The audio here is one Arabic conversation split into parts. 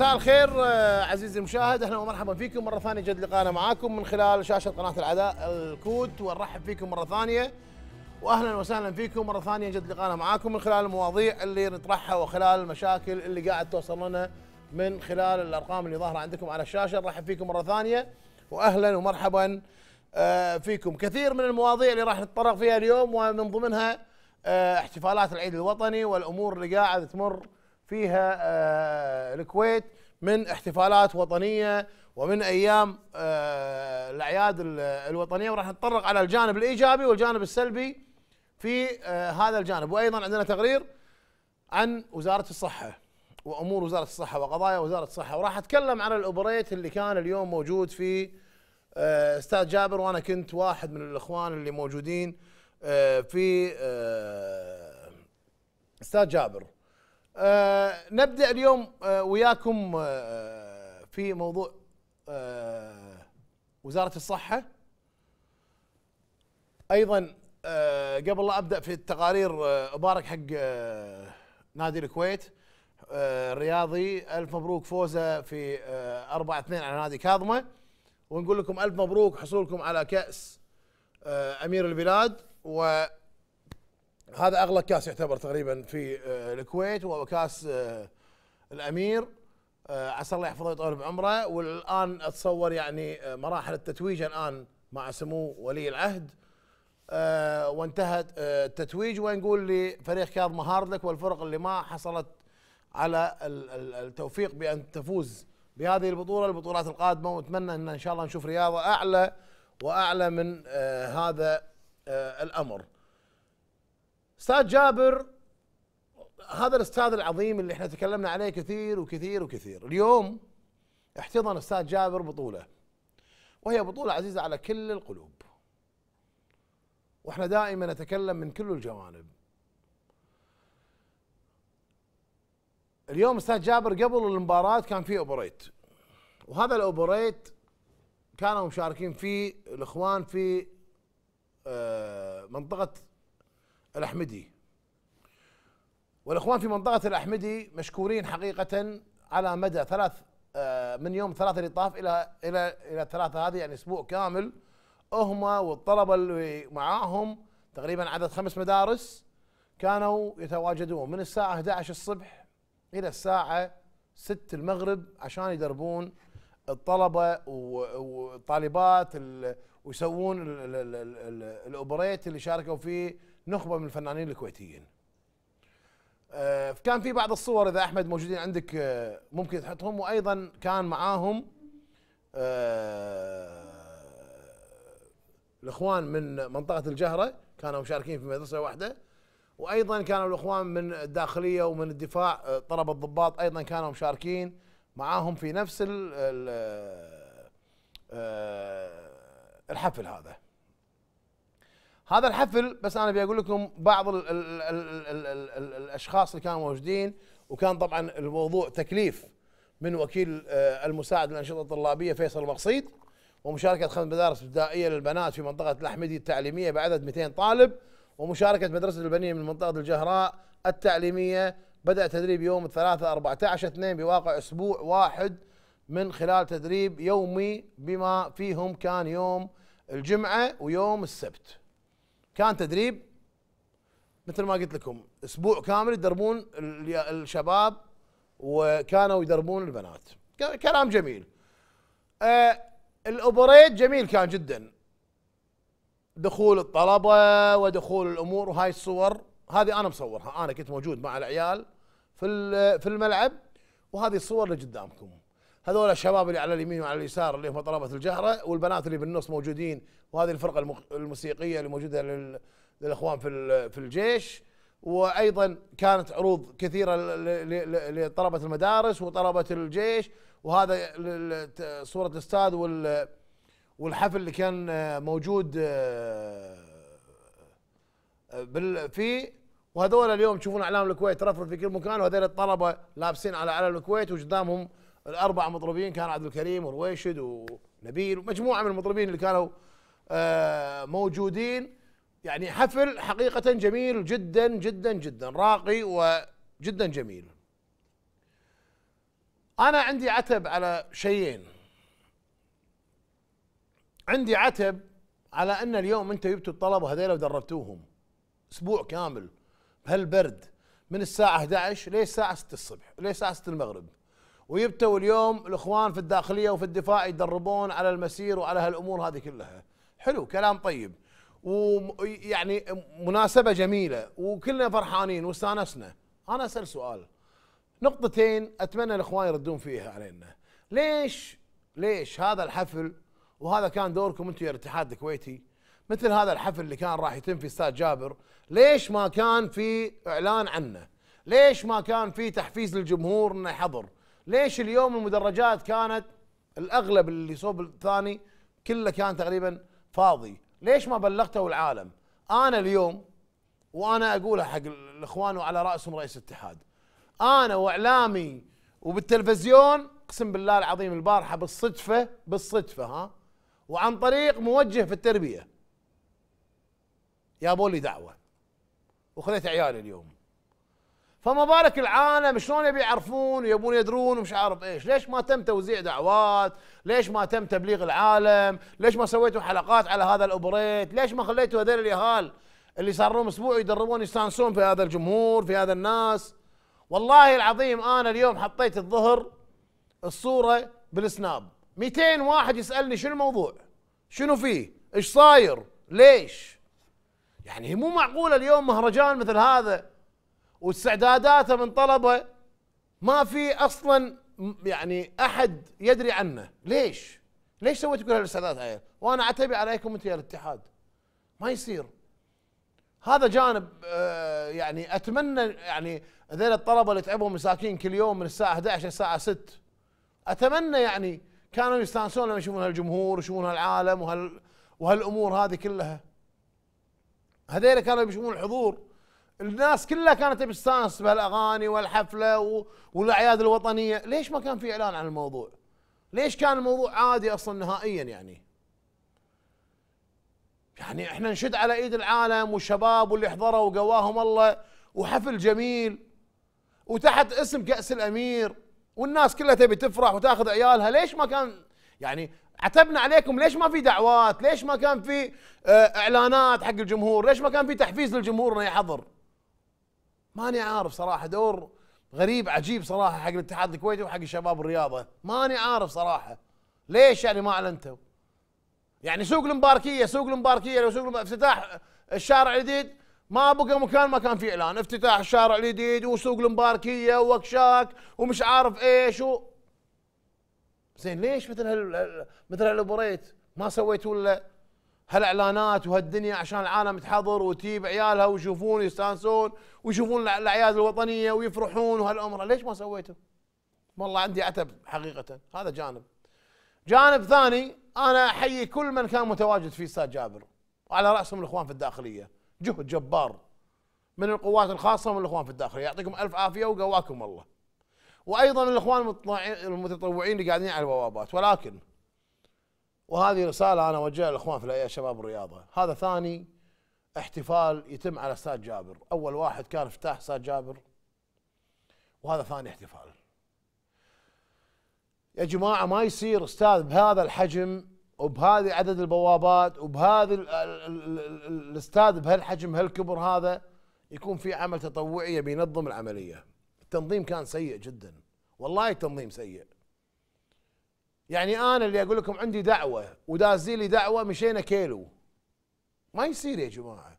مساء الخير آه، عزيزي المشاهد اهلا ومرحبا فيكم مره ثانيه جد لقاءنا معاكم من خلال شاشه قناه العداء الكوت ونرحب فيكم مره ثانيه واهلا وسهلا فيكم مره ثانيه جد لقاءنا معاكم من خلال المواضيع اللي نطرحها وخلال المشاكل اللي قاعد توصل لنا من خلال الارقام اللي ظاهره عندكم على الشاشه نرحب فيكم مره ثانيه واهلا ومرحبا آه، فيكم كثير من المواضيع اللي راح نتطرق فيها اليوم ومن ضمنها آه، احتفالات العيد الوطني والامور اللي قاعد تمر فيها آه، الكويت من احتفالات وطنيه ومن ايام آه، الاعياد الوطنيه وراح نتطرق على الجانب الايجابي والجانب السلبي في آه، هذا الجانب وايضا عندنا تقرير عن وزاره الصحه وامور وزاره الصحه وقضايا وزاره الصحه وراح اتكلم عن الاوبريت اللي كان اليوم موجود في استاذ جابر وانا كنت واحد من الاخوان اللي موجودين في استاذ جابر آه، نبدا اليوم آه وياكم آه في موضوع آه وزاره الصحه ايضا آه قبل لا ابدا في التقارير آه ابارك حق آه نادي الكويت آه الرياضي الف مبروك فوزه في آه 4 2 على نادي كاظمه ونقول لكم الف مبروك حصولكم على كاس آه امير البلاد و هذا اغلى كاس يعتبر تقريبا في آه، الكويت وهو كاس آه، الامير آه، عسى الله يحفظه ويطول بعمره والان اتصور يعني مراحل التتويج الان مع سمو ولي العهد وانتهى التتويج ونقول لفريق كاظ لك والفرق اللي ما حصلت على التوفيق بان تفوز بهذه البطوله البطولات القادمه ونتمنى ان ان شاء الله نشوف رياضه اعلى واعلى من هذا الامر. استاذ جابر هذا الاستاذ العظيم اللي احنا تكلمنا عليه كثير وكثير وكثير اليوم احتضن استاذ جابر بطوله وهي بطوله عزيزه على كل القلوب واحنا دائما نتكلم من كل الجوانب اليوم استاذ جابر قبل المباراه كان في اوبريت وهذا الاوبريت كانوا مشاركين فيه الاخوان في آه، منطقه الأحمدي والإخوان في منطقة الأحمدي مشكورين حقيقة على مدى ثلاث آه، من يوم ثلاثة اللي طاف إلى إلى إلى ثلاثة هذه يعني أسبوع كامل هم والطلبة اللي معاهم تقريبا عدد خمس مدارس كانوا يتواجدون من الساعة 11 الصبح إلى الساعة 6 المغرب عشان يدربون الطلبة والطالبات ويسوون الأوبريت اللي شاركوا فيه نخبه من الفنانين الكويتيين آه، كان في بعض الصور اذا احمد موجودين عندك آه، ممكن تحطهم وايضا كان معاهم آه، الاخوان من منطقه الجهره كانوا مشاركين في مدرسه واحده وايضا كانوا الاخوان من الداخليه ومن الدفاع طلب الضباط ايضا كانوا مشاركين معاهم في نفس الحفل هذا هذا الحفل بس انا ابي اقول لكم بعض ال ال ال الـ الـ الـ الـ الاشخاص اللي كانوا موجودين وكان طبعا الموضوع تكليف من وكيل آه، المساعد للانشطه الطلابيه فيصل المقصيد ومشاركه خمس مدارس ابتدائيه للبنات في منطقه الاحمدي التعليميه بعدد 200 طالب ومشاركه مدرسه البنيه من منطقه الجهراء التعليميه بدا تدريب يوم الثلاثاء 14 2 بواقع اسبوع واحد من خلال تدريب يومي بما فيهم كان يوم الجمعه ويوم السبت كان تدريب مثل ما قلت لكم اسبوع كامل يدربون الشباب وكانوا يدربون البنات كلام جميل آه الاوبريت جميل كان جدا دخول الطلبه ودخول الامور وهاي الصور هذه انا مصورها انا كنت موجود مع العيال في في الملعب وهذه الصور اللي قدامكم هذول الشباب اللي على اليمين وعلى اليسار اللي هم طلبه الجهره والبنات اللي بالنص موجودين وهذه الفرقه الموسيقيه اللي موجوده للاخوان في في الجيش وايضا كانت عروض كثيره لطلبه المدارس وطلبه الجيش وهذا صوره الاستاذ والحفل اللي كان موجود آه، في وهذول اليوم تشوفون اعلام الكويت ترفرف في كل مكان وهذول الطلبه لابسين على علم الكويت وقدامهم الأربعة مطربين كان عبد الكريم ورويشد ونبيل ومجموعه من المطربين اللي كانوا آه، موجودين يعني حفل حقيقه جميل جدا جدا جدا راقي وجدا جميل انا عندي عتب على شيئين عندي عتب على ان اليوم انت جبتوا الطلبه هذيلا ودربتوهم اسبوع كامل بهالبرد من الساعه 11 الساعة 6 الصبح الساعة 6 المغرب ويبتوا اليوم الاخوان في الداخليه وفي الدفاع يدربون على المسير وعلى هالامور هذه كلها حلو كلام طيب ويعني مناسبه جميله وكلنا فرحانين واستانسنا انا اسال سؤال نقطتين اتمنى الاخوان يردون فيها علينا ليش ليش هذا الحفل وهذا كان دوركم انتم يا الاتحاد الكويتي مثل هذا الحفل اللي كان راح يتم في استاد جابر ليش ما كان في اعلان عنه ليش ما كان في تحفيز للجمهور انه يحضر ليش اليوم المدرجات كانت الاغلب اللي صوب الثاني كله كان تقريبا فاضي ليش ما بلغته العالم انا اليوم وانا اقولها حق الاخوان وعلى راسهم رئيس الاتحاد انا واعلامي وبالتلفزيون اقسم بالله العظيم البارحه بالصدفه بالصدفه ها وعن طريق موجه في التربيه يا بولي دعوه وخذيت عيالي اليوم فما بالك العالم شلون يبي يعرفون ويبون يدرون ومش عارف ايش ليش ما تم توزيع دعوات ليش ما تم تبليغ العالم ليش ما سويتوا حلقات على هذا الاوبريت ليش ما خليتوا هذول اليهال اللي صار لهم اسبوع يدربون يستانسون في هذا الجمهور في هذا الناس والله العظيم انا اليوم حطيت الظهر الصوره بالسناب 200 واحد يسالني شنو الموضوع شنو فيه ايش صاير ليش يعني مو معقوله اليوم مهرجان مثل هذا واستعداداته من طلبه ما في اصلا يعني احد يدري عنه ليش؟ ليش سويت كل هالاستعدادات هاي؟ وانا اعتبي عليكم انتم يا الاتحاد ما يصير هذا جانب آه، يعني اتمنى يعني هذول الطلبه اللي تعبهم مساكين كل يوم من الساعه 11 للساعه 6 اتمنى يعني كانوا يستانسون لما يشوفون هالجمهور ويشوفون هالعالم وهال وهالامور هذه كلها هذيلا كانوا يشوفون الحضور الناس كلها كانت بتستانس بهالاغاني والحفله والاعياد الوطنيه، ليش ما كان في اعلان عن الموضوع؟ ليش كان الموضوع عادي اصلا نهائيا يعني؟ يعني احنا نشد على ايد العالم والشباب واللي حضروا وقواهم الله وحفل جميل وتحت اسم كاس الامير والناس كلها تبي تفرح وتاخذ عيالها، ليش ما كان يعني عتبنا عليكم ليش ما في دعوات؟ ليش ما كان في آه، اعلانات حق الجمهور؟ ليش ما كان في تحفيز للجمهور انه يحضر؟ ماني عارف صراحه دور غريب عجيب صراحه حق الاتحاد الكويتي وحق الشباب الرياضه ماني عارف صراحه ليش يعني ما اعلنتوا يعني سوق المباركيه سوق المباركيه لو سوق افتتاح الشارع الجديد ما بقى مكان ما كان في اعلان افتتاح الشارع الجديد وسوق المباركيه وكشاك ومش عارف ايش و... زين ليش مثل هال مثل هالبريت ما سويتوا له هالاعلانات وهالدنيا عشان العالم تحضر وتجيب عيالها ويشوفون يستانسون ويشوفون الاعياد الوطنيه ويفرحون وهالامر ليش ما سويته؟ والله عندي عتب حقيقه هذا جانب. جانب ثاني انا احيي كل من كان متواجد في استاد جابر وعلى راسهم الاخوان في الداخليه جهد جبار من القوات الخاصه ومن الاخوان في الداخليه يعطيكم الف عافيه وقواكم الله. وايضا الاخوان المتطوعين اللي قاعدين على البوابات ولكن وهذه رساله انا اوجهها للاخوان في يا شباب الرياضه هذا ثاني احتفال يتم على استاد جابر اول واحد كان افتتاح استاد جابر وهذا ثاني احتفال يا جماعه ما يصير استاذ بهذا الحجم وبهذه عدد البوابات وبهذا الاستاذ بهالحجم هالكبر هذا يكون في عمل تطوعي بينظم العمليه التنظيم كان سيء جدا والله التنظيم سيء يعني انا اللي اقول لكم عندي دعوه ودازي لي دعوه مشينا كيلو ما يصير يا جماعه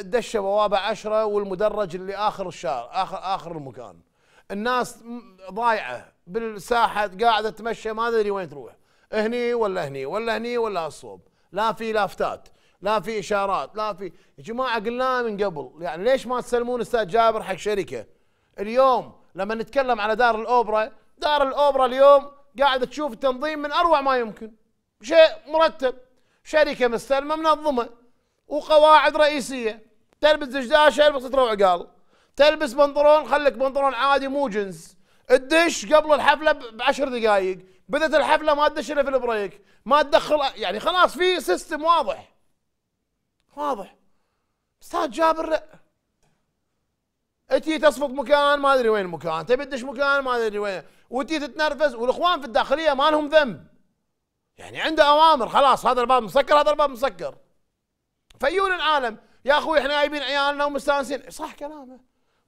دشه بوابه عشرة والمدرج اللي اخر الشارع اخر اخر المكان الناس ضايعه بالساحه قاعده تمشى ما ادري وين تروح هني ولا هني ولا هني ولا الصوب لا في لافتات لا في اشارات لا في يا جماعه قلناها من قبل يعني ليش ما تسلمون استاذ جابر حق شركه اليوم لما نتكلم على دار الاوبرا دار الاوبرا اليوم قاعد تشوف التنظيم من اروع ما يمكن شيء مرتب شركه مستلمه منظمه وقواعد رئيسيه تلبس دشداشه البس تروع وعقال تلبس بنطلون خليك بنطلون عادي مو جنس تدش قبل الحفله بعشر دقائق بدت الحفله ما تدش الا في البريك ما تدخل يعني خلاص في سيستم واضح واضح استاذ جابر لا اتي تصفق مكان ما ادري وين المكان تبي تدش مكان ما ادري وين وتي تتنرفز والاخوان في الداخليه ما لهم ذنب يعني عنده اوامر خلاص هذا الباب مسكر هذا الباب مسكر فيون العالم يا اخوي احنا جايبين عيالنا ومستانسين صح كلامه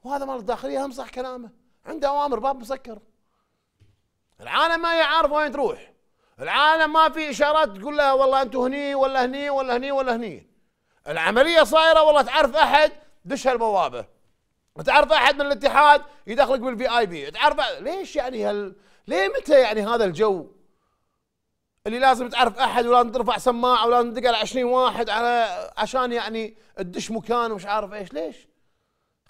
وهذا مال الداخليه هم صح كلامه عنده اوامر باب مسكر العالم ما يعرف وين تروح العالم ما في اشارات تقول له والله انتم هني ولا هني ولا هني ولا هني العمليه صايره والله تعرف احد دش هالبوابه تعرف احد من الاتحاد يدخلك بالفي اي بي تعرف ليش يعني هل ليه متى يعني هذا الجو اللي لازم تعرف احد ولازم ترفع سماعه ولازم تدق على 20 واحد على عشان يعني تدش مكان ومش عارف ايش ليش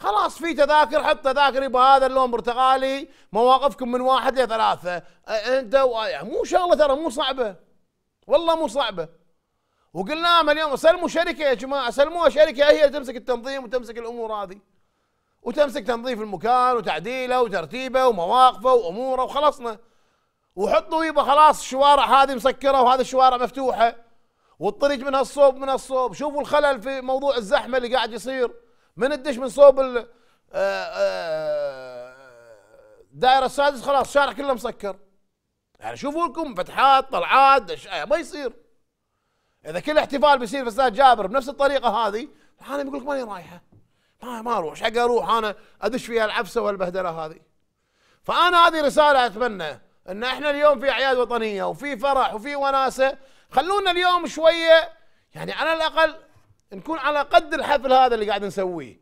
خلاص في تذاكر حط تذاكر بهذا هذا اللون برتقالي مواقفكم من واحد لثلاثه انت يعني مو شغله ترى مو صعبه والله مو صعبه وقلناهم اليوم سلموا شركه يا جماعه سلموها شركه هي اللي تمسك التنظيم وتمسك الامور هذه وتمسك تنظيف المكان وتعديله وترتيبه ومواقفه واموره وخلصنا وحطوا يبا خلاص الشوارع هذه مسكره وهذه الشوارع مفتوحه والطريق من هالصوب من هالصوب شوفوا الخلل في موضوع الزحمه اللي قاعد يصير من الدش من صوب ال الدائره آه، آه، السادس خلاص الشارع كله مسكر يعني شوفوا لكم فتحات طلعات آه، ما يصير اذا كل احتفال بيصير في استاد جابر بنفس الطريقه هذه العالم بيقول لك ماني رايحه ما ما اروح حق اروح انا ادش فيها العفسه والبهدله هذه فانا هذه رساله اتمنى ان احنا اليوم في اعياد وطنيه وفي فرح وفي وناسه خلونا اليوم شويه يعني على الاقل نكون على قد الحفل هذا اللي قاعد نسويه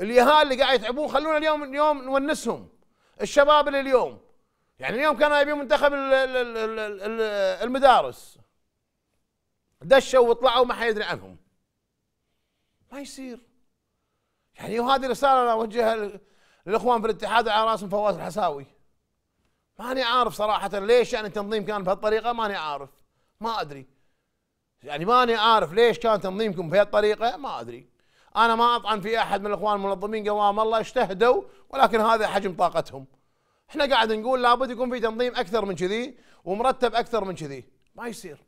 اليهال اللي قاعد يتعبون خلونا اليوم اليوم نونسهم الشباب اللي اليوم يعني اليوم كانوا يبي منتخب المدارس دشوا وطلعوا ما حد يدري عنهم ما يصير يعني وهذه رسالة أنا أوجهها للإخوان في الاتحاد على راسهم فواز الحساوي ماني عارف صراحة ليش يعني التنظيم كان بهالطريقة ماني عارف ما أدري يعني ماني عارف ليش كان تنظيمكم بهالطريقة ما أدري أنا ما أطعن في أحد من الإخوان المنظمين قوام الله اجتهدوا ولكن هذا حجم طاقتهم احنا قاعد نقول لابد يكون في تنظيم أكثر من كذي ومرتب أكثر من كذي ما يصير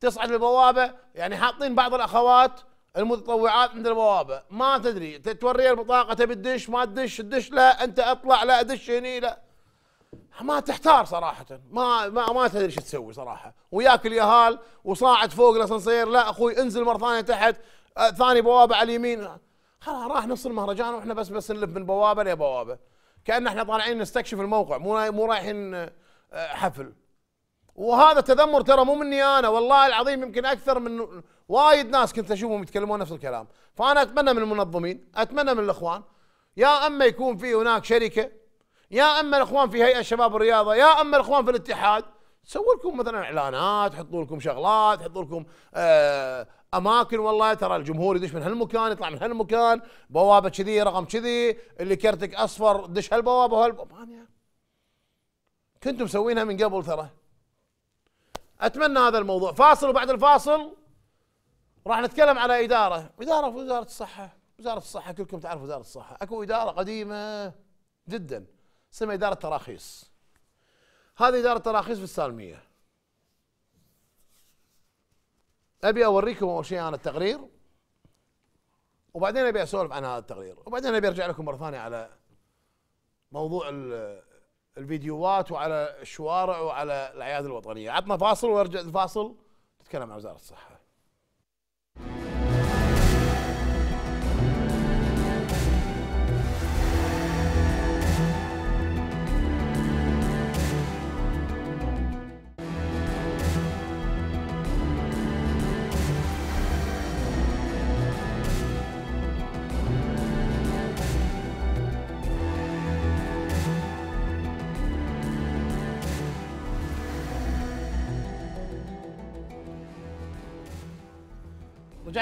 تصعد البوابة يعني حاطين بعض الأخوات المتطوعات عند البوابه ما تدري توريه البطاقه تبي تدش ما تدش تدش لا انت اطلع لا ادش هني لا ما تحتار صراحة ما ما, ما تدري شو تسوي صراحة وياك اليهال وصاعد فوق الاسانسير لا اخوي انزل مرة ثانية تحت آه ثاني بوابة على اليمين خلاص راح نص المهرجان واحنا بس بس نلف من بوابة لبوابة كأن احنا طالعين نستكشف الموقع مو مو رايحين آه حفل وهذا تذمر ترى مو مني انا والله العظيم يمكن اكثر من وايد ناس كنت اشوفهم يتكلمون نفس الكلام فانا اتمنى من المنظمين اتمنى من الاخوان يا اما يكون في هناك شركه يا اما الاخوان في هيئه شباب الرياضه يا اما الاخوان في الاتحاد سووا لكم مثلا اعلانات حطوا لكم شغلات حطوا لكم آه اماكن والله ترى الجمهور يدش من هالمكان يطلع من هالمكان بوابه كذي رقم كذي اللي كرتك اصفر دش هالبوابه وهالبوابه كنتم مسوينها من قبل ترى اتمنى هذا الموضوع فاصل وبعد الفاصل راح نتكلم على اداره، اداره في وزاره الصحه، وزاره الصحه كلكم تعرفوا وزاره الصحه، اكو اداره قديمه جدا اسمها اداره تراخيص. هذه اداره تراخيص في السالميه. ابي اوريكم اول شيء انا التقرير وبعدين ابي اسولف عن هذا التقرير، وبعدين ابي ارجع لكم مره ثانيه على موضوع الفيديوهات وعلى الشوارع وعلى الاعياد الوطنيه، عطنا فاصل وارجع الفاصل نتكلم عن وزاره الصحه.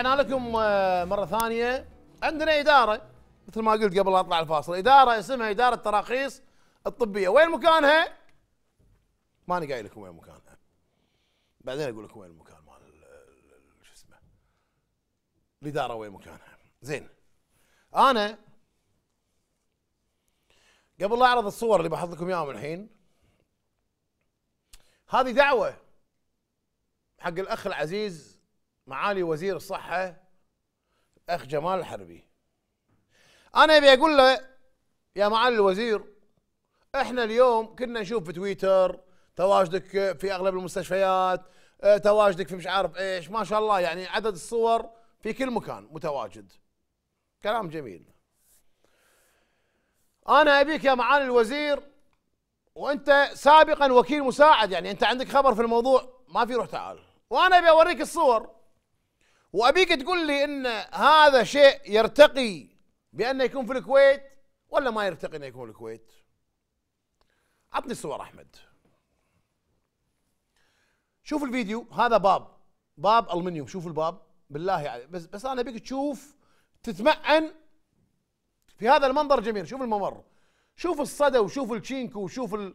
رجعنا لكم آه، مره ثانيه عندنا اداره مثل ما قلت قبل اطلع الفاصل اداره اسمها اداره التراخيص الطبيه وين مكانها؟ ماني قايل لكم وين مكانها بعدين اقول لكم وين المكان مال شو اسمه الاداره وين مكانها زين انا قبل لا اعرض الصور اللي بحط لكم اياهم الحين هذه دعوه حق الاخ العزيز معالي وزير الصحة الأخ جمال الحربي أنا أبي أقول له يا معالي الوزير إحنا اليوم كنا نشوف في تويتر تواجدك في أغلب المستشفيات آه، تواجدك في مش عارف إيش ما شاء الله يعني عدد الصور في كل مكان متواجد كلام جميل أنا أبيك يا معالي الوزير وانت سابقا وكيل مساعد يعني انت عندك خبر في الموضوع ما في روح تعال وانا ابي اوريك الصور وابيك تقول لي ان هذا شيء يرتقي بانه يكون في الكويت ولا ما يرتقي انه يكون في الكويت؟ عطني الصور احمد. شوف الفيديو هذا باب باب المنيوم شوف الباب بالله عليك يعني. بس بس انا ابيك تشوف تتمعن في هذا المنظر جميل شوف الممر شوف الصدى وشوف الشينكو وشوف ال...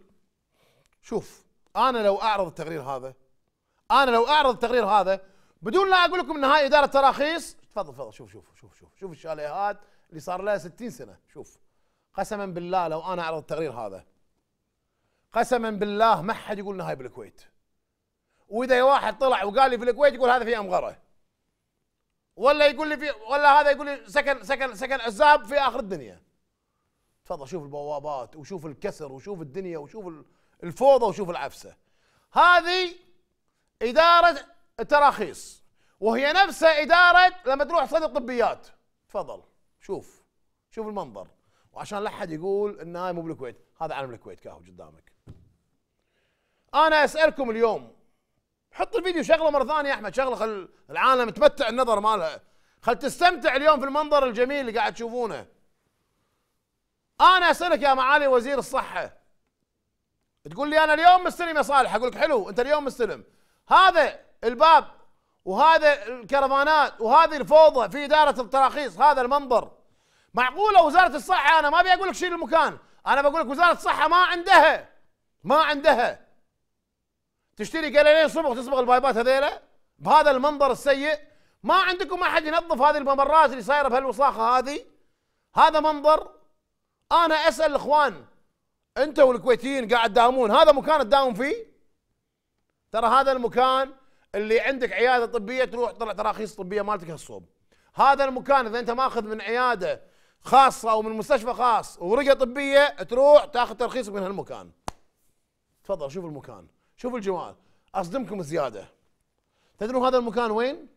شوف انا لو اعرض التقرير هذا انا لو اعرض التقرير هذا بدون لا اقول لكم ان هاي اداره تراخيص تفضل تفضل شوف شوف شوف شوف شوف الشاليهات اللي صار لها 60 سنه شوف قسما بالله لو انا اعرض التقرير هذا قسما بالله ما حد يقول ان هاي بالكويت واذا واحد طلع وقال لي في الكويت يقول هذا في امغره ولا يقول لي في ولا هذا يقول لي سكن سكن سكن عزاب في اخر الدنيا تفضل شوف البوابات وشوف الكسر وشوف الدنيا وشوف الفوضى وشوف العفسه هذه اداره التراخيص وهي نفسها إدارة لما تروح صيدلة الطبيات تفضل شوف شوف المنظر وعشان لا أحد يقول إن هاي مو بالكويت هذا علم الكويت كاهو قدامك أنا أسألكم اليوم حط الفيديو شغله مرة ثانية يا أحمد شغله خل العالم تمتع النظر مالها خل تستمتع اليوم في المنظر الجميل اللي قاعد تشوفونه أنا أسألك يا معالي وزير الصحة تقول لي أنا اليوم مستلم يا صالح أقول لك حلو أنت اليوم مستلم هذا الباب وهذا الكرفانات وهذه الفوضى في اداره التراخيص هذا المنظر معقوله وزاره الصحه انا ما ابي اقول لك شيل المكان انا بقول لك وزاره الصحه ما عندها ما عندها تشتري قليلين صبغ تصبغ البايبات هذيله بهذا المنظر السيء ما عندكم احد ينظف هذه الممرات اللي صايره بهالوساخه هذه هذا منظر انا اسال الاخوان أنت والكويتيين قاعد تداومون هذا مكان تداوم فيه ترى هذا المكان اللي عندك عياده طبيه تروح طلع تراخيص طبيه مالتك هالصوب هذا المكان اذا انت ماخذ من عياده خاصه او من مستشفى خاص ورقه طبيه تروح تاخذ ترخيص من هالمكان تفضل شوف المكان شوف الجمال اصدمكم زياده تدرون هذا المكان وين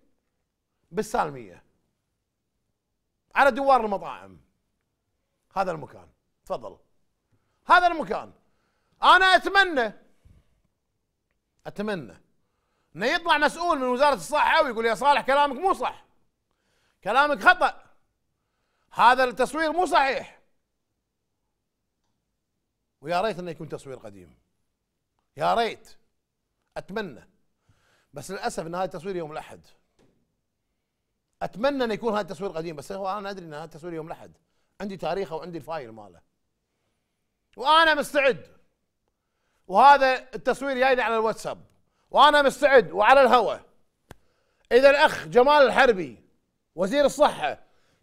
بالسالميه على دوار المطاعم هذا المكان تفضل هذا المكان انا اتمنى اتمنى انه يطلع مسؤول من وزاره الصحه ويقول يا صالح كلامك مو صح كلامك خطا هذا التصوير مو صحيح ويا ريت انه يكون تصوير قديم يا ريت اتمنى بس للاسف ان هذا التصوير يوم الاحد اتمنى ان يكون هذا التصوير قديم بس هو انا ادري ان هذا التصوير يوم الاحد عندي تاريخه وعندي الفايل ماله وانا مستعد وهذا التصوير جايني على الواتساب وانا مستعد وعلى الهواء اذا الاخ جمال الحربي وزير الصحه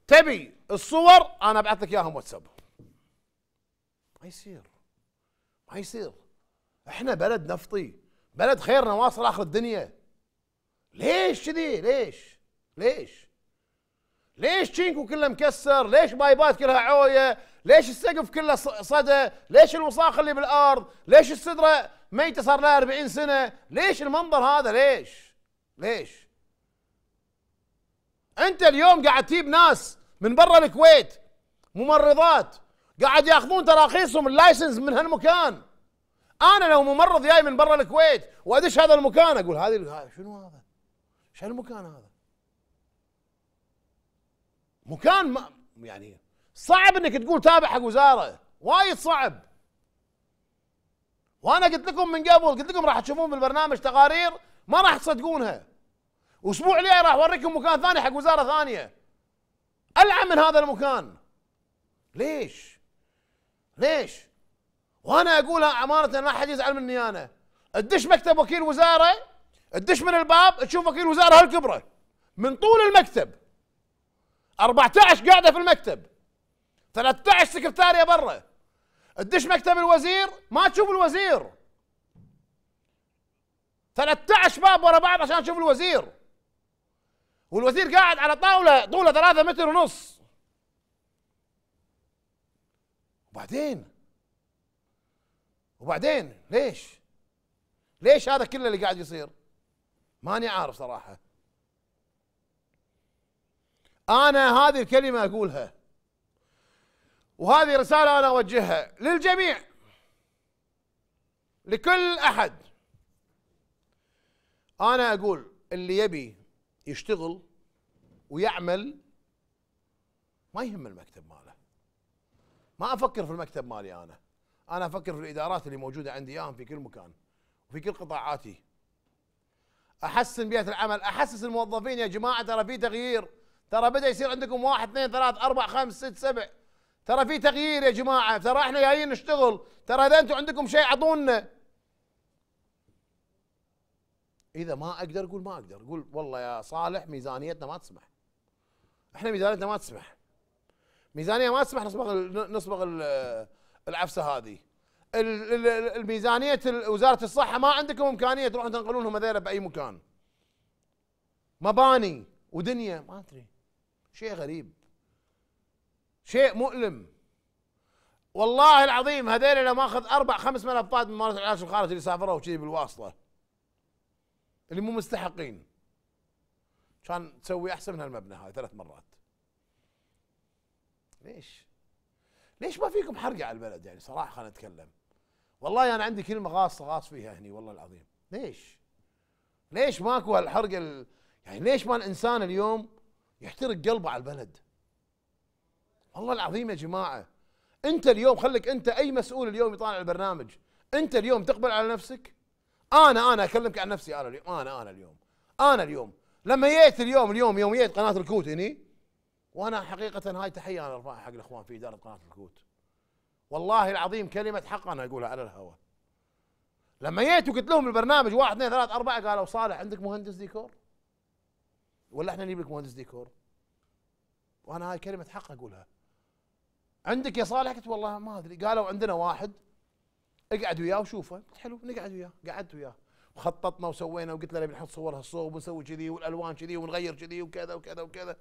تبي الصور انا ابعث لك اياهم واتساب ما يصير ما يصير احنا بلد نفطي بلد خيرنا واصل اخر الدنيا ليش كذي ليش ليش ليش تشينكو كله مكسر ليش بايبات كلها عويه ليش السقف كله صدى ليش الوصاخ اللي بالارض ليش السدره ميته صار لها 40 سنه ليش المنظر هذا ليش ليش انت اليوم قاعد تجيب ناس من برا الكويت ممرضات قاعد ياخذون تراخيصهم اللايسنس من هالمكان انا لو ممرض جاي من برا الكويت وادش هذا المكان اقول هذه شنو هذا؟ شنو المكان هذا؟ مكان ما يعني صعب انك تقول تابع حق وزاره وايد صعب وانا قلت لكم من قبل قلت لكم راح تشوفون بالبرنامج تقارير ما راح تصدقونها واسبوع لي راح اوريكم مكان ثاني حق وزاره ثانيه العب من هذا المكان ليش ليش وانا اقولها امانه لا احد يزعل مني انا تدش مكتب وكيل وزاره تدش من الباب تشوف وكيل وزاره هالكبره من طول المكتب 14 قاعده في المكتب 13 سكرتاريه برا تدش مكتب الوزير ما تشوف الوزير 13 باب ورا بعض عشان تشوف الوزير والوزير قاعد على طاوله طوله 3 متر ونص وبعدين وبعدين ليش؟ ليش هذا كله اللي قاعد يصير؟ ماني عارف صراحه انا هذه الكلمه اقولها وهذه رسالة أنا أوجهها للجميع لكل أحد أنا أقول اللي يبي يشتغل ويعمل ما يهم المكتب ماله ما أفكر في المكتب مالي أنا أنا أفكر في الإدارات اللي موجودة عندي إياهم في كل مكان وفي كل قطاعاتي أحسن بيئة العمل أحسس الموظفين يا جماعة ترى في تغيير ترى بدأ يصير عندكم واحد اثنين ثلاث أربع خمس ست سبع ترى في تغيير يا جماعه ترى احنا جايين نشتغل ترى اذا انتم عندكم شيء اعطونا اذا ما اقدر اقول ما اقدر اقول والله يا صالح ميزانيتنا ما تسمح احنا ميزانيتنا ما تسمح ميزانيه ما تسمح نصبغ نصبغ العفسه هذه الميزانيه وزاره الصحه ما عندكم امكانيه تروحون تنقلونهم هذول باي مكان مباني ودنيا ما ادري شيء غريب شيء مؤلم والله العظيم هذيل لو ماخذ اربع خمس ملفات من ممارسه العلاج الخارجي اللي سافروا كذي بالواسطه اللي مو مستحقين كان تسوي احسن من هالمبنى هاي ثلاث مرات ليش؟ ليش ما فيكم حرقه على البلد يعني صراحه خلينا نتكلم والله انا يعني عندي كلمه غاصه غاص فيها هني والله العظيم ليش؟ ليش ماكو هالحرقه يعني ليش ما الانسان اليوم يحترق قلبه على البلد؟ والله العظيم يا جماعه انت اليوم خليك انت اي مسؤول اليوم يطالع البرنامج انت اليوم تقبل على نفسك انا انا اكلمك عن نفسي انا اليوم انا انا اليوم انا اليوم لما جيت اليوم اليوم يوم جيت قناه الكوت هني وانا حقيقه هاي تحيه انا ارفعها حق الاخوان في اداره قناه الكوت والله العظيم كلمه حق انا اقولها على الهواء لما جيت وقلت لهم البرنامج واحد اثنين ثلاث اربعه قالوا صالح عندك مهندس ديكور؟ ولا احنا نجيب لك مهندس ديكور؟ وانا هاي كلمه حق اقولها عندك يا صالح قلت والله ما ادري قالوا عندنا واحد اقعد وياه وشوفه قلت حلو نقعد وياه قعدت وياه وخططنا وسوينا وقلت له بنحط صور هالصوب ونسوي كذي والالوان كذي ونغير كذي وكذا وكذا وكذا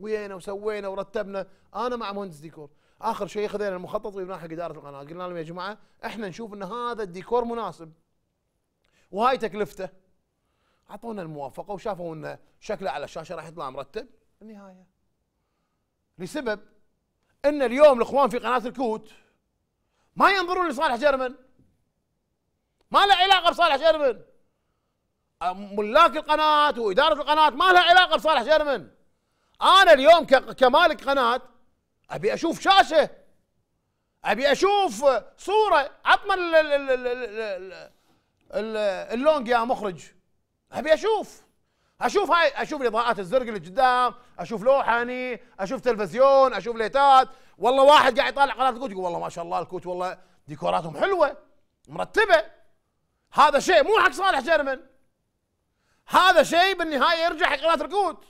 ويينا وسوينا ورتبنا انا مع مهندس ديكور اخر شيء خذينا المخطط وجبناه حق اداره القناه قلنا لهم يا جماعه احنا نشوف ان هذا الديكور مناسب وهاي تكلفته اعطونا الموافقه وشافوا ان شكله على الشاشه راح يطلع مرتب النهايه لسبب ان اليوم الاخوان في قناه الكوت ما ينظرون لصالح جرمن ما له علاقه بصالح جرمن ملاك القناه واداره القناه ما لها علاقه بصالح جرمن انا اليوم كمالك قناه ابي اشوف شاشه ابي اشوف صوره عطنا اللونج يا مخرج ابي اشوف اشوف هاي اشوف الاضاءات الزرق اللي قدام اشوف لوحه هني اشوف تلفزيون اشوف ليتات والله واحد قاعد يطالع قناه الكوت يقول والله ما شاء الله الكوت والله ديكوراتهم حلوه مرتبه هذا شيء مو حق صالح جيرمن هذا شيء بالنهايه يرجع حق قناه الكوت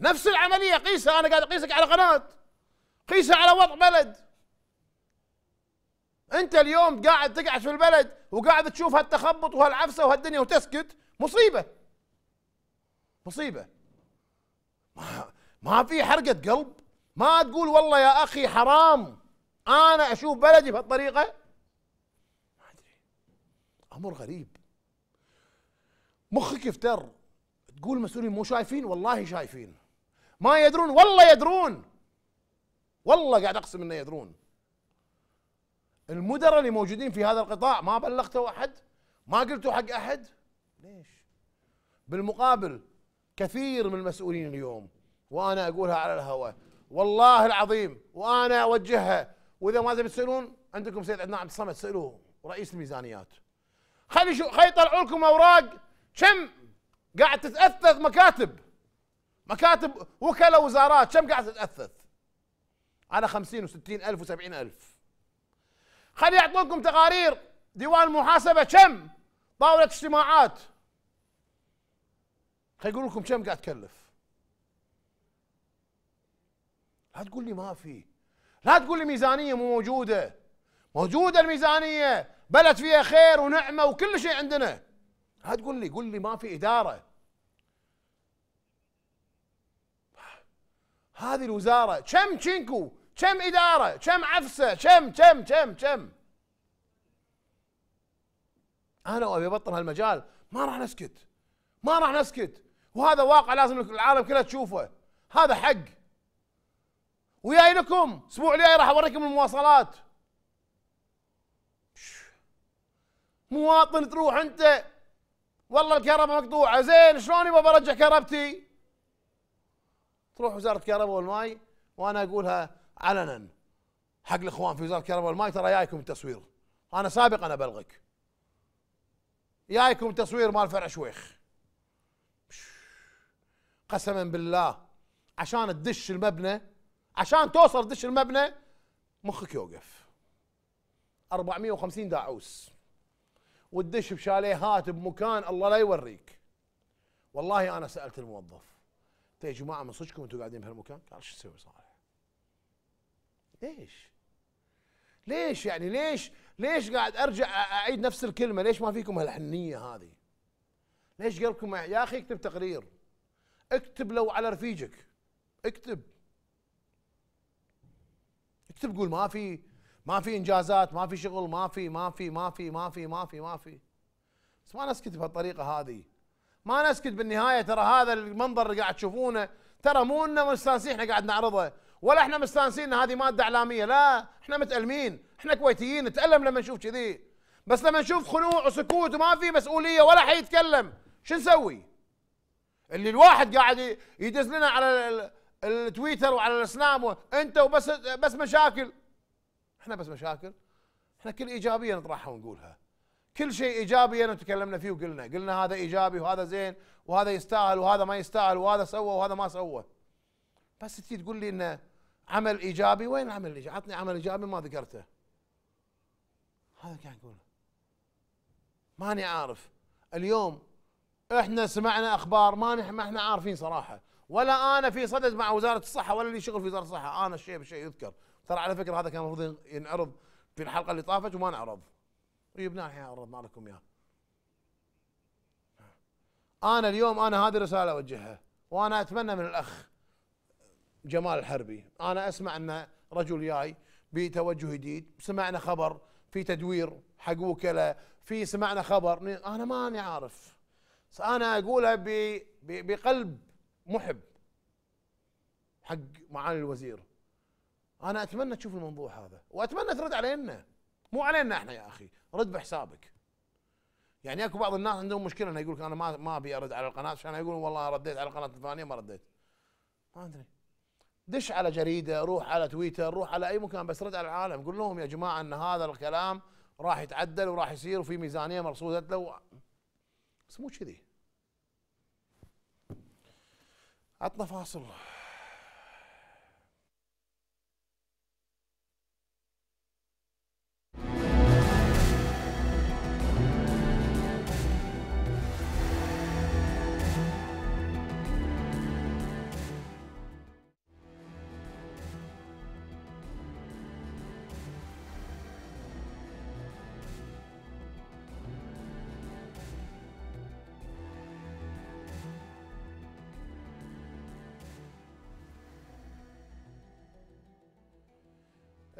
نفس العمليه قيسها انا قاعد اقيسك على قناه قيسها على وضع بلد انت اليوم قاعد تقعد في البلد وقاعد تشوف هالتخبط وهالعفسه وهالدنيا وتسكت مصيبه مصيبه ما, ما في حرقه قلب ما تقول والله يا اخي حرام انا اشوف بلدي بهالطريقه ما ادري امر غريب مخك يفتر تقول المسؤولين مو شايفين والله شايفين ما يدرون والله يدرون والله قاعد اقسم انه يدرون المدراء اللي موجودين في هذا القطاع ما بلغتوا احد ما قلتوا حق احد ليش بالمقابل كثير من المسؤولين اليوم وانا اقولها على الهواء والله العظيم وانا اوجهها واذا ما تبي تسالون عندكم سيد عدنان عبد الصمد سالوه رئيس الميزانيات خلي شو خلي يطلعوا لكم اوراق كم قاعد تتاثث مكاتب مكاتب وكلاء وزارات كم قاعد تتاثث على 50 و60 الف و70 الف خلي يعطونكم تقارير ديوان المحاسبه كم طاوله اجتماعات هيقولوا لكم كم قاعد تكلف لا تقول لي ما في لا تقول لي ميزانيه مو موجوده موجوده الميزانيه بلد فيها خير ونعمه وكل شيء عندنا لا تقول لي قول لي ما في اداره هذه الوزاره كم تشينكو كم اداره كم عفسه كم كم كم كم انا وابي ابطل هالمجال ما راح نسكت ما راح نسكت وهذا واقع لازم العالم كله تشوفه هذا حق وياي لكم الاسبوع الجاي راح اوريكم المواصلات مواطن تروح انت والله الكهرباء مقطوعه زين شلون يبغى برجع كهربتي تروح وزاره الكهرباء والماي وانا اقولها علنا حق الاخوان في وزاره الكهرباء والماي ترى جايكم التصوير انا سابق انا ابلغك جايكم تصوير مال فرع شويخ قسما بالله عشان تدش المبنى عشان توصل تدش المبنى مخك يوقف 450 داعوس وتدش بشاليهات بمكان الله لا يوريك والله انا سالت الموظف قلت إيه يا جماعه من صدقكم انتم قاعدين بهالمكان؟ قال شو تسوي صالح؟ ليش؟ ليش يعني ليش ليش قاعد ارجع اعيد نفس الكلمه ليش ما فيكم هالحنيه هذه؟ ليش قلبكم يا اخي اكتب تقرير اكتب لو على رفيجك اكتب اكتب قول ما في ما في انجازات ما في شغل ما في ما في ما في ما في ما في ما في بس ما نسكت بهالطريقه هذه ما نسكت بالنهايه ترى هذا المنظر اللي قاعد تشوفونه ترى مو انه مستانسين احنا قاعد نعرضه ولا احنا مستانسين هذه ماده اعلاميه لا احنا متالمين احنا كويتيين نتالم لما نشوف كذي بس لما نشوف خنوع وسكوت وما في مسؤوليه ولا حد يتكلم شو نسوي؟ اللي الواحد قاعد يدز لنا على التويتر وعلى السناب انت وبس بس مشاكل احنا بس مشاكل احنا كل ايجابيه نطرحها ونقولها كل شيء ايجابي انا تكلمنا فيه وقلنا قلنا هذا ايجابي وهذا زين وهذا يستاهل وهذا ما يستاهل وهذا سوى وهذا ما سوى بس تجي تقول لي انه عمل ايجابي وين العمل الايجابي؟ عطني عمل ايجابي ما ذكرته هذا قاعد اقوله ماني عارف اليوم احنا سمعنا اخبار ما نحن ما احنا عارفين صراحه ولا انا في صدد مع وزاره الصحه ولا لي شغل في وزاره الصحه انا الشيء بشيء يذكر ترى على فكره هذا كان المفروض ينعرض في الحلقه اللي طافت وما نعرض وجبناه طيب، نعم، الحين عرضنا لكم اياه انا اليوم انا هذه رساله اوجهها وانا اتمنى من الاخ جمال الحربي انا اسمع ان رجل جاي بتوجه جديد سمعنا خبر في تدوير حق وكلاء في سمعنا خبر انا ماني عارف انا اقولها بقلب محب حق معالي الوزير انا اتمنى تشوف الموضوع هذا واتمنى ترد علينا مو علينا احنا يا اخي رد بحسابك يعني اكو بعض الناس عندهم مشكله انه يقول لك انا ما ما ابي ارد على القناه عشان يقول والله رديت على القناه الفلانيه ما رديت ما ادري دش على جريده روح على تويتر روح على اي مكان بس رد على العالم قول لهم يا جماعه ان هذا الكلام راح يتعدل وراح يصير وفي ميزانيه مرصوده له بس مو كذي عطنا فاصل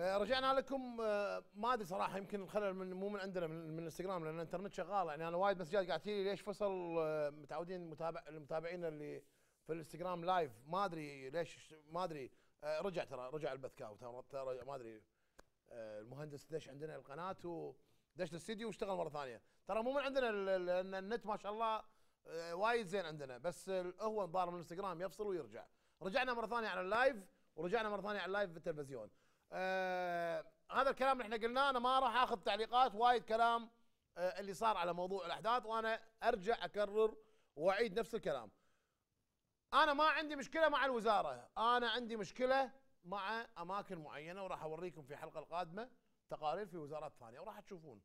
آه، رجعنا لكم آه، ما ادري صراحه يمكن الخلل من مو من عندنا من, الانستغرام لان الانترنت شغال يعني انا وايد مسجات قاعد تجيني ليش فصل آه، متعودين متابع المتابعين اللي في الانستغرام لايف ما ادري ليش ما ادري رجع ترى رجع البث كاو ترى ما ادري المهندس دش عندنا القناه ودش الاستديو واشتغل مره ثانيه ترى مو من عندنا لان النت ما شاء الله وايد زين عندنا بس هو الظاهر من الانستغرام يفصل ويرجع رجعنا مره ثانيه على اللايف ورجعنا مره ثانيه على اللايف في التلفزيون آه هذا الكلام اللي احنا قلناه انا ما راح اخذ تعليقات وايد كلام آه اللي صار على موضوع الاحداث وانا ارجع اكرر واعيد نفس الكلام. انا ما عندي مشكله مع الوزاره، انا عندي مشكله مع اماكن معينه وراح اوريكم في الحلقه القادمه تقارير في وزارات ثانيه وراح تشوفون.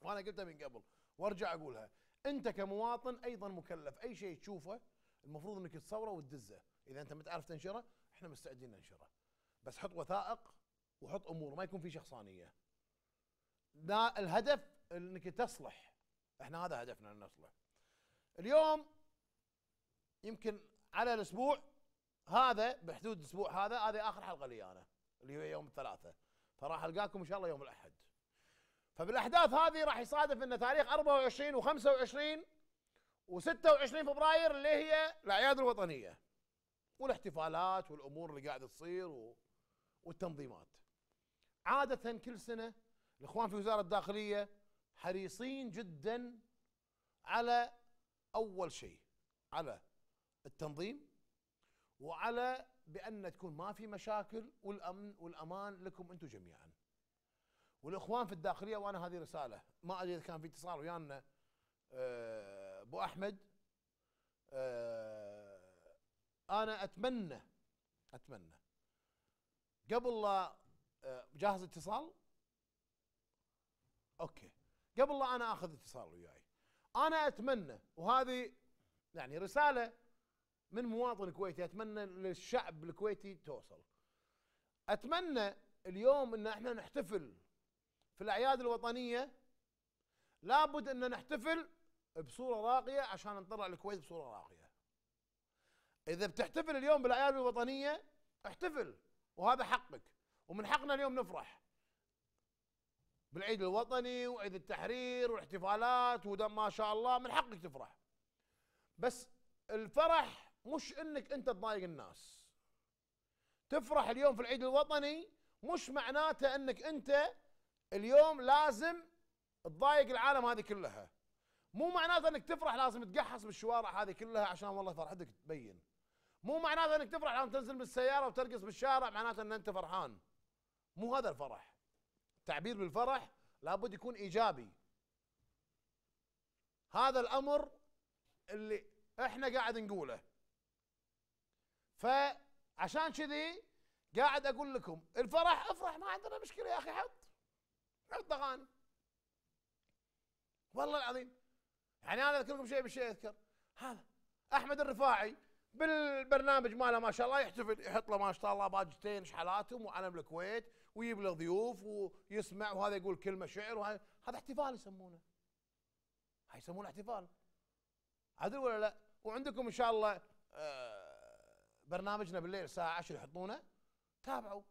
وانا قلتها من قبل وارجع اقولها، انت كمواطن ايضا مكلف، اي شيء تشوفه المفروض انك تصوره وتدزه، اذا انت ما تعرف تنشره احنا مستعدين ننشره. بس حط وثائق وحط امور ما يكون في شخصانيه لا الهدف انك تصلح احنا هذا هدفنا ان نصلح اليوم يمكن على الاسبوع هذا بحدود الاسبوع هذا هذه اخر حلقه لي انا اللي هي يوم الثلاثاء فراح القاكم ان شاء الله يوم الاحد فبالاحداث هذه راح يصادف ان تاريخ 24 و25 و26 فبراير اللي هي الاعياد الوطنيه والاحتفالات والامور اللي قاعده تصير و... والتنظيمات عادة كل سنة الإخوان في وزارة الداخلية حريصين جدا على أول شيء على التنظيم وعلى بأن تكون ما في مشاكل والأمن والأمان لكم أنتم جميعا والإخوان في الداخلية وأنا هذه رسالة ما أدري إذا كان في اتصال ويانا آه، أبو أحمد آه، أنا أتمنى أتمنى قبل لا آه، جاهز اتصال اوكي قبل لا انا اخذ اتصال وياي انا اتمنى وهذه يعني رساله من مواطن كويتي اتمنى للشعب الكويتي توصل اتمنى اليوم ان احنا نحتفل في الاعياد الوطنيه لابد ان نحتفل بصوره راقيه عشان نطلع الكويت بصوره راقيه اذا بتحتفل اليوم بالاعياد الوطنيه احتفل وهذا حقك ومن حقنا اليوم نفرح بالعيد الوطني وعيد التحرير والاحتفالات وده ما شاء الله من حقك تفرح بس الفرح مش انك انت تضايق الناس تفرح اليوم في العيد الوطني مش معناته انك انت اليوم لازم تضايق العالم هذه كلها مو معناته انك تفرح لازم تقحص بالشوارع هذه كلها عشان والله فرحتك تبين مو معناته انك تفرح لما تنزل من السياره وترقص بالشارع معناته ان انت فرحان مو هذا الفرح التعبير بالفرح لابد يكون ايجابي هذا الامر اللي احنا قاعد نقوله فعشان كذي قاعد اقول لكم الفرح افرح ما عندنا مشكله يا اخي حط حط اغاني والله العظيم يعني انا اذكركم شيء بالشيء اذكر هذا احمد الرفاعي بالبرنامج ماله ما شاء الله يحتفل يحط له ما شاء الله باجتين شحالاتهم وعلم الكويت ويجيب له ضيوف ويسمع وهذا يقول كلمه شعر وهذا هذا احتفال يسمونه هاي يسمونه احتفال عدل ولا لا وعندكم ان شاء الله آه، برنامجنا بالليل الساعه 10 يحطونه تابعوا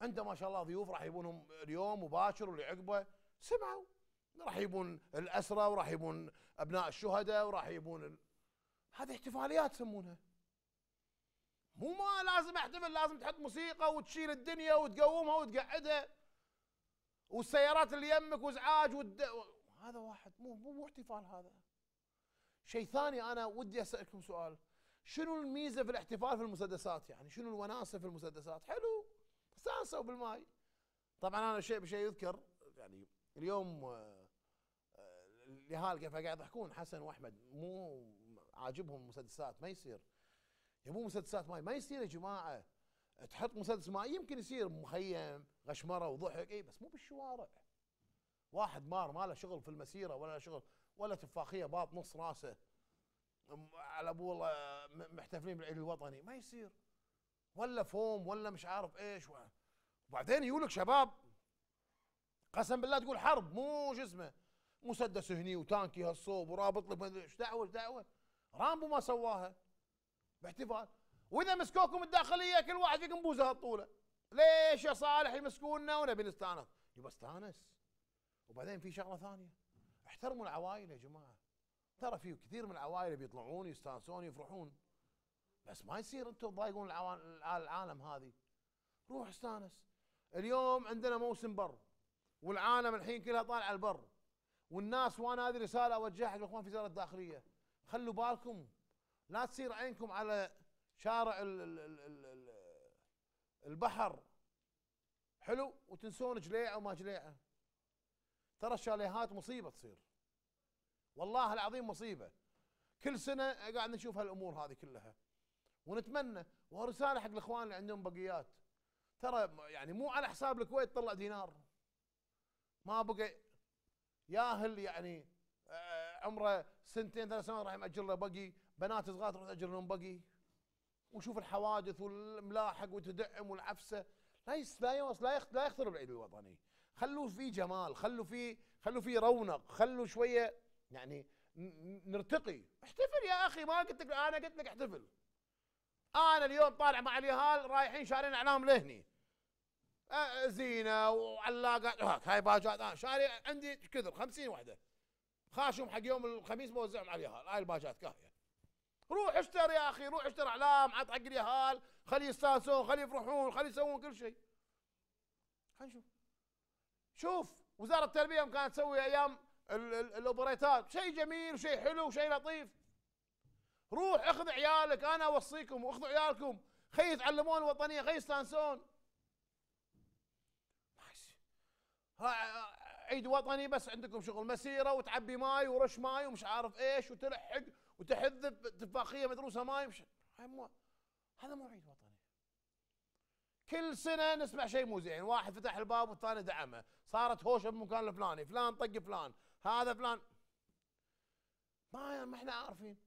عنده ما شاء الله ضيوف راح يبونهم اليوم مباشر واللي عقبه سمعوا راح يبون الاسرى وراح يبون ابناء الشهداء وراح يبون هذه احتفاليات يسمونها مو ما لازم احتفل لازم تحط موسيقى وتشيل الدنيا وتقومها وتقعدها والسيارات اللي يمك وازعاج والد... هذا واحد مو مو احتفال هذا شيء ثاني انا ودي اسالكم سؤال شنو الميزه في الاحتفال في المسدسات يعني شنو الوناسه في المسدسات حلو استانسوا بالماي طبعا انا شيء بشيء يذكر يعني اليوم آه، آه، لهالقه فقاعد يضحكون حسن واحمد مو عاجبهم مسدسات ما يصير يبون مسدسات ماي ما يصير يا جماعه تحط مسدس ماي يمكن يصير مخيم غشمره وضحك اي بس مو بالشوارع واحد مار ما له شغل في المسيره ولا له شغل ولا تفاخيه باط نص راسه على ابو والله محتفلين بالعيد الوطني ما يصير ولا فوم ولا مش عارف ايش وبعدين يقولك شباب قسم بالله تقول حرب مو شو اسمه مسدس هني وتانكي هالصوب ورابط لك ايش دعوه ايش دعوه رامبو ما سواها باحتفال واذا مسكوكم الداخليه كل واحد فيكم بوزه هالطوله ليش يا صالح يمسكونا ونبي نستانس يبقى استانس وبعدين في شغله ثانيه احترموا العوائل يا جماعه ترى في كثير من العوائل بيطلعون يستانسون يفرحون بس ما يصير انتم تضايقون العالم هذه روح استانس اليوم عندنا موسم بر والعالم الحين كلها طالعه البر والناس وانا هذه رساله اوجهها للاخوان في وزاره الداخليه خلوا بالكم لا تصير عينكم على شارع البحر حلو وتنسون جليعه وما جليعه ترى الشاليهات مصيبه تصير والله العظيم مصيبه كل سنه قاعد نشوف هالامور هذه كلها ونتمنى ورساله حق الاخوان اللي عندهم بقيات ترى يعني مو على حساب الكويت طلع دينار ما بقى ياهل يعني عمره سنتين ثلاث سنوات راح ياجر له بقي بنات صغار تروح تاجر لهم بقي وشوف الحوادث والملاحق وتدعم والعفسه لا لا لا لا يخطر العيد الوطني خلوا فيه جمال خلوا فيه خلوا فيه رونق خلوا شويه يعني نرتقي احتفل يا اخي ما قلت لك انا قلت لك احتفل انا اليوم طالع مع اليهال رايحين شارين اعلام لهني زينه وعلاقات هاي باجات شاري عندي كثر 50 وحده خاشم حق يوم الخميس بوزعهم على اليهال هاي الباجات كافيه روح اشتر يا اخي روح اشتر اعلام عط حق اليهال خليه يستانسون خليه يفرحون خليه يسوون كل شيء خلينا نشوف شوف وزاره التربيه يوم كانت تسوي ايام الاوبريتات شيء جميل وشيء حلو وشيء لطيف روح اخذ عيالك انا اوصيكم واخذوا عيالكم خي يتعلمون الوطنيه خي يستانسون عيد وطني بس عندكم شغل مسيره وتعبي ماي ورش ماي ومش عارف ايش وتلحق وتحذف تفاخيه مدروسه ماي مش مو هذا مو عيد وطني كل سنه نسمع شيء مو زين واحد فتح الباب والثاني دعمه صارت هوشه بمكان الفلاني فلان طق فلان هذا فلان ما ما احنا عارفين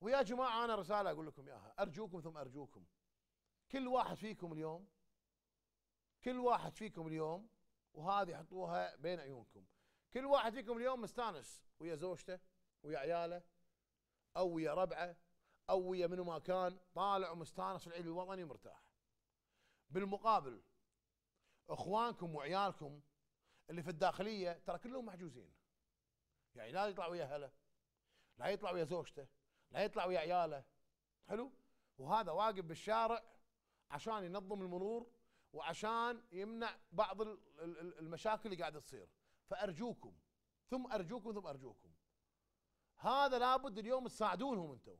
ويا جماعه انا رساله اقول لكم اياها ارجوكم ثم ارجوكم كل واحد فيكم اليوم كل واحد فيكم اليوم وهذه حطوها بين عيونكم كل واحد فيكم اليوم مستانس ويا زوجته ويا عياله او ويا ربعه او ويا منو ما كان طالع ومستانس في العيد الوطني ومرتاح بالمقابل اخوانكم وعيالكم اللي في الداخليه ترى كلهم محجوزين يعني لا يطلع ويا اهله لا يطلع ويا زوجته لا يطلع ويا عياله حلو وهذا واقف بالشارع عشان ينظم المرور وعشان يمنع بعض المشاكل اللي قاعده تصير فارجوكم ثم ارجوكم ثم ارجوكم هذا لابد اليوم تساعدونهم انتم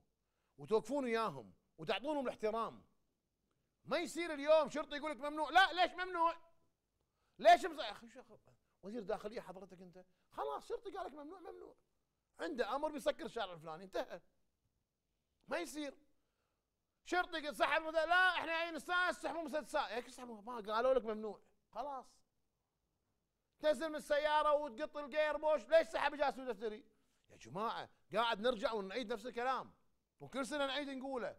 وتوقفون وياهم وتعطونهم الاحترام ما يصير اليوم شرطي يقول لك ممنوع لا ليش ممنوع ليش مز... وزير داخليه حضرتك انت خلاص شرطي قال لك ممنوع ممنوع عنده امر بيسكر الشارع الفلاني انتهى ما يصير شرطي قد صح لا احنا جايين نستانس تسحبون مسدسات هيك تسحبون ما قالوا لك ممنوع خلاص تنزل من السياره وتقط الجير بوش ليش سحب جاسم ودفتري؟ يا جماعه قاعد نرجع ونعيد نفس الكلام وكل سنه نعيد نقوله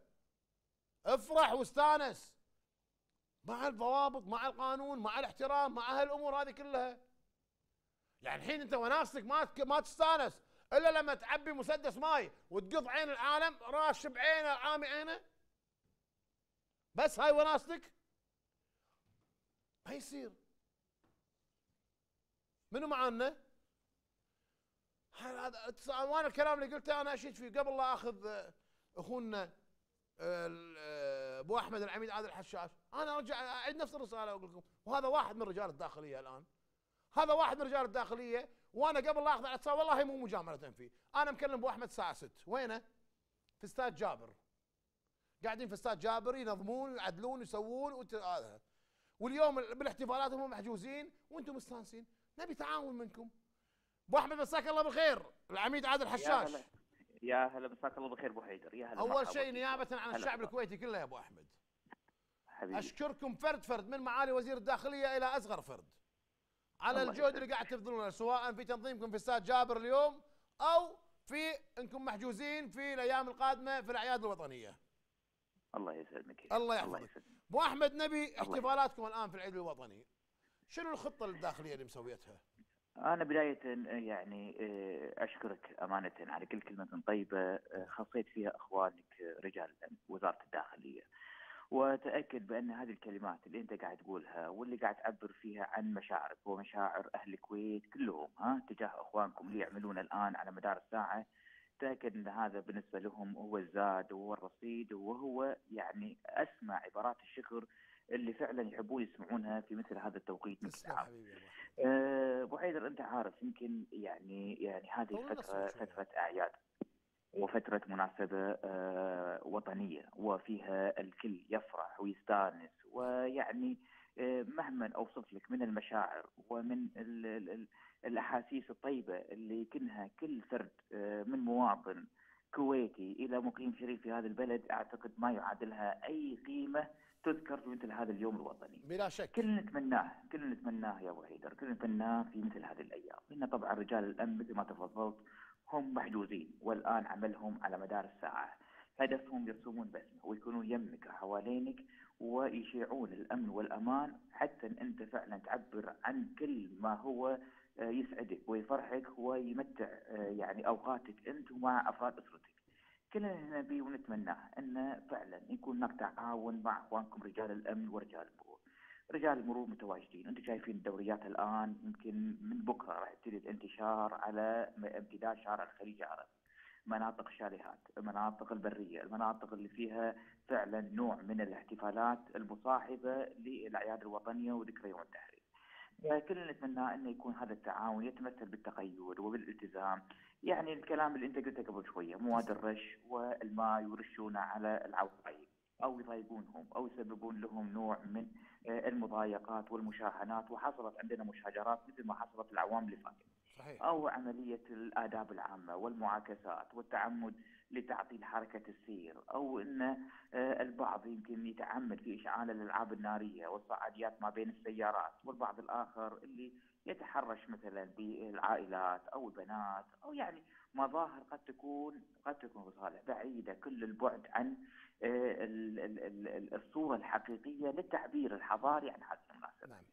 افرح واستانس مع الضوابط مع القانون مع الاحترام مع هالامور هذه كلها يعني الحين انت وناسك ما ما تستانس الا لما تعبي مسدس ماي وتقض عين العالم راش بعينه عامي عينه بس هاي وناستك ما يصير منو معانا؟ وانا الكلام اللي قلته انا اشيد فيه قبل لا اخذ آه، اخونا آه، آه، ابو احمد العميد عادل الحشاش انا ارجع اعيد نفس الرساله واقول لكم وهذا واحد من رجال الداخليه الان هذا واحد من رجال الداخليه وانا قبل لا اخذ الاتصال والله مو مجامله فيه انا مكلم ابو احمد الساعه 6 وينه؟ في استاد جابر قاعدين في استاد جابر ينظمون يعدلون يسوون وانت هذا واليوم بالاحتفالات هم محجوزين وانتم مستانسين نبي تعاون منكم ابو احمد مساك الله بالخير العميد عادل حشاش يا هلا مساك الله بالخير ابو حيدر يا هلا اول شيء نيابه عن الشعب الكويتي كله يا ابو احمد حبيبي. اشكركم فرد فرد من معالي وزير الداخليه الى اصغر فرد على الجهد اللي قاعد تبذلونه سواء في تنظيمكم في استاد جابر اليوم او في انكم محجوزين في الايام القادمه في الاعياد الوطنيه الله يسلمك الله يحفظك ابو احمد نبي احتفالاتكم الان في العيد الوطني شنو الخطه الداخليه اللي مسويتها؟ انا بدايه يعني آه، اشكرك امانه على كل كلمه طيبه آه، خصيت فيها اخوانك آه، رجال وزاره الداخليه. واتاكد بان هذه الكلمات اللي انت قاعد تقولها واللي قاعد تعبر فيها عن مشاعرك ومشاعر اهل الكويت كلهم ها تجاه اخوانكم اللي يعملون الان على مدار الساعه تاكد ان هذا بالنسبه لهم هو الزاد وهو الرصيد وهو يعني اسمى عبارات الشكر اللي فعلا يحبون يسمعونها في مثل هذا التوقيت مثل العام. آه، ابو حيدر انت عارف يمكن يعني يعني هذه فتره فتره اعياد وفترة مناسبة آه، وطنية وفيها الكل يفرح ويستانس ويعني آه، مهما اوصف لك من المشاعر ومن الـ الـ الاحاسيس الطيبه اللي كنها كل فرد آه، من مواطن كويتي الى مقيم شريف في هذا البلد اعتقد ما يعادلها اي قيمه تذكر في مثل هذا اليوم الوطني. بلا شك. كلنا نتمناه، كلنا نتمناه يا ابو حيدر، كلنا نتمناه في مثل هذه الايام، لان طبعا رجال الامن مثل ما تفضلت هم محجوزين والان عملهم على مدار الساعه. هدفهم يرسمون بسمه ويكونون يمك حوالينك ويشيعون الامن والامان حتى انت فعلا تعبر عن كل ما هو آه، يسعدك ويفرحك ويمتع آه، يعني اوقاتك انت ومع افراد اسرتك. كلنا نبي ونتمناه ان فعلا يكون هناك تعاون مع اخوانكم رجال الامن ورجال المرور. رجال المرور متواجدين، انتم شايفين الدوريات الان يمكن من بكره راح يبتدي الانتشار على امتداد شارع الخليج العربي. مناطق الشاليهات، المناطق البريه، المناطق اللي فيها فعلا نوع من الاحتفالات المصاحبه للاعياد الوطنيه وذكرى يوم التحرير. فكلنا نتمنى انه يكون هذا التعاون يتمثل بالتقيد وبالالتزام، يعني الكلام اللي انت قلته قبل شويه مواد الرش والماء يرشونه على العوائل او يضايقونهم او يسببون لهم نوع من المضايقات والمشاحنات وحصلت عندنا مشاجرات مثل ما حصلت العوام اللي فاتت. صحيح. أو عملية الآداب العامة والمعاكسات والتعمد لتعطيل حركة السير أو أن آه، البعض يمكن يتعمد في إشعال الألعاب النارية والصعاديات ما بين السيارات والبعض الآخر اللي يتحرش مثلا بالعائلات أو البنات أو يعني مظاهر قد تكون قد تكون صالح بعيدة كل البعد عن آه، الصورة الحقيقية للتعبير الحضاري عن هذه المناسبة نعم.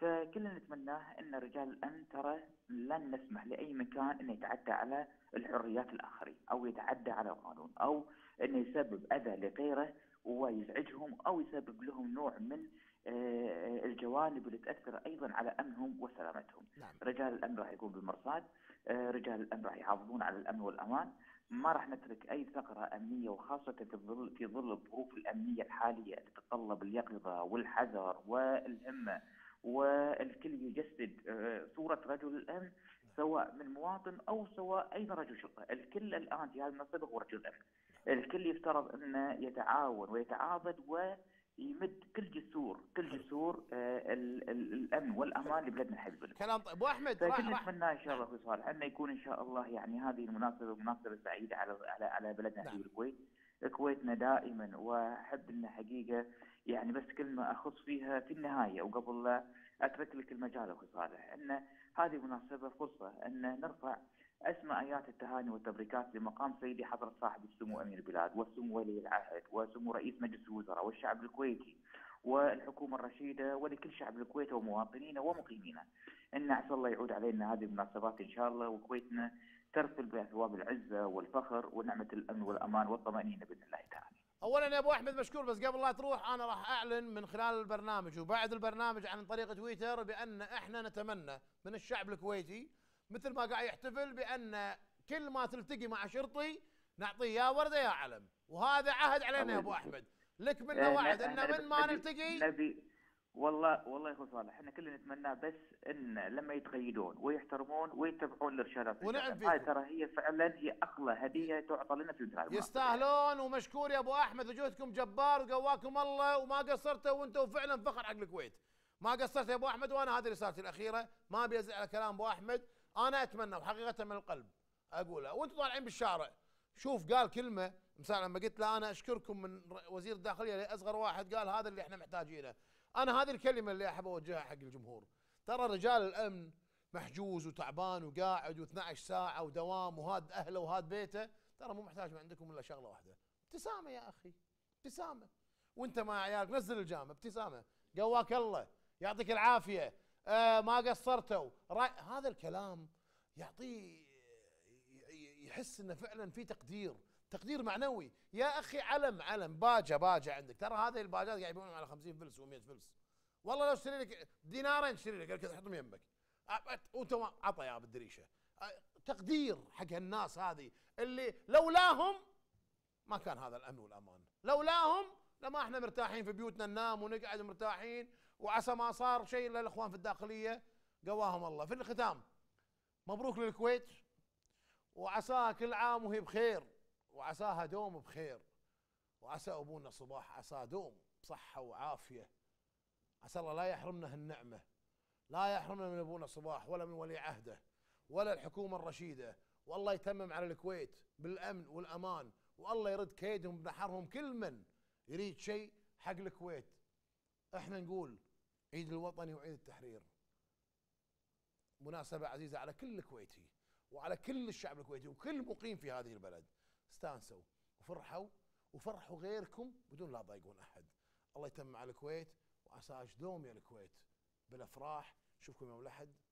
فكلنا نتمناه ان رجال الامن ترى لن نسمح لاي مكان انه يتعدى على الحريات الاخرين او يتعدى على القانون او انه يسبب اذى لغيره ويزعجهم او يسبب لهم نوع من آه، الجوانب اللي تاثر ايضا على امنهم وسلامتهم. نعم. رجال الامن راح يكون بالمرصاد، آه، رجال الامن راح يحافظون على الامن والامان، ما راح نترك اي ثغره امنيه وخاصه في ظل في ظل الظروف الامنيه الحاليه اللي تتطلب اليقظه والحذر والهمه والكل يجسد آه، صورة رجل الأمن سواء من مواطن أو سواء أي رجل شرطة الكل الآن في هذا المنصب هو رجل الأمن الكل يفترض أن يتعاون ويتعاضد ويمد كل جسور كل جسور آه، الامن والامان لبلدنا الحبيب كلام طيب ابو احمد راح نتمنى ان شاء الله اخوي صالح انه يكون ان شاء الله يعني هذه المناسبه مناسبه سعيده على على على بلدنا نعم. الحبيب الكويت كويتنا دائما واحب انه حقيقه يعني بس كلمه اخص فيها في النهايه وقبل لا اترك لك المجال اخوي صالح ان هذه مناسبه فرصه ان نرفع اسمى ايات التهاني والتبريكات لمقام سيدي حضره صاحب السمو امير البلاد وسمو ولي العهد وسمو رئيس مجلس الوزراء والشعب الكويتي والحكومه الرشيده ولكل شعب الكويت ومواطنينا ومقيمينا. ان عسى الله يعود علينا هذه المناسبات ان شاء الله وكويتنا ترسل باثواب العزه والفخر ونعمه الامن والامان والطمانينه باذن الله تعالى. اولا يا ابو احمد مشكور بس قبل لا تروح انا راح اعلن من خلال البرنامج وبعد البرنامج عن طريق تويتر بان احنا نتمنى من الشعب الكويتي مثل ما قاعد يحتفل بان كل ما تلتقي مع شرطي نعطيه يا ورده يا علم وهذا عهد علينا يا ابو احمد لك منا إيه، وعد ان من ما نلتقي والله والله يا اخوي صالح احنا كلنا نتمناه بس ان لما يتقيدون ويحترمون ويتبعون الارشادات ونعم هاي ترى هي فعلا هي اغلى هديه تعطى لنا في البلاد يستاهلون ومشكور يا ابو احمد وجهدكم جبار وقواكم الله وما قصرتوا وانتم فعلا فخر حق الكويت ما قصرت يا ابو احمد وانا هذه رسالتي الاخيره ما ابي ازعل كلام ابو احمد انا اتمنى وحقيقه من القلب اقولها وانتم طالعين بالشارع شوف قال كلمه مثلا لما قلت له انا اشكركم من وزير الداخليه لاصغر واحد قال هذا اللي احنا محتاجينه انا هذه الكلمه اللي احب اوجهها حق الجمهور ترى رجال الامن محجوز وتعبان وقاعد و12 ساعه ودوام وهاد اهله وهاد بيته ترى مو محتاج من عندكم الا شغله واحده ابتسامه يا اخي ابتسامه وانت مع عيالك نزل الجامه ابتسامه قواك الله يعطيك العافيه آه ما قصرتوا هذا الكلام يعطيه يحس انه فعلا في تقدير تقدير معنوي يا اخي علم علم باجه باجه عندك ترى هذه الباجات قاعد يبيعونها على 50 فلس و100 فلس والله لو اشتري لك دينارين اشتري لك كذا حطهم يمك وانت عطى يا بالدريشه تقدير حق هالناس هذه اللي لولاهم ما كان هذا الامن والامان لولاهم لما احنا مرتاحين في بيوتنا ننام ونقعد مرتاحين وعسى ما صار شيء للاخوان في الداخليه قواهم الله في الختام مبروك للكويت وعساها كل عام وهي بخير وعساها دوم بخير وعسى ابونا صباح عساه دوم بصحه وعافيه عسى الله لا يحرمنا هالنعمه لا يحرمنا من ابونا صباح ولا من ولي عهده ولا الحكومه الرشيده والله يتمم على الكويت بالامن والامان والله يرد كيدهم بنحرهم كل من يريد شيء حق الكويت احنا نقول عيد الوطني وعيد التحرير مناسبه عزيزه على كل كويتي وعلى كل الشعب الكويتي وكل مقيم في هذه البلد استانسوا وفرحوا وفرحوا غيركم بدون لا تضايقون احد الله يتمم على الكويت وعساك دوم يا الكويت بالافراح نشوفكم يوم الاحد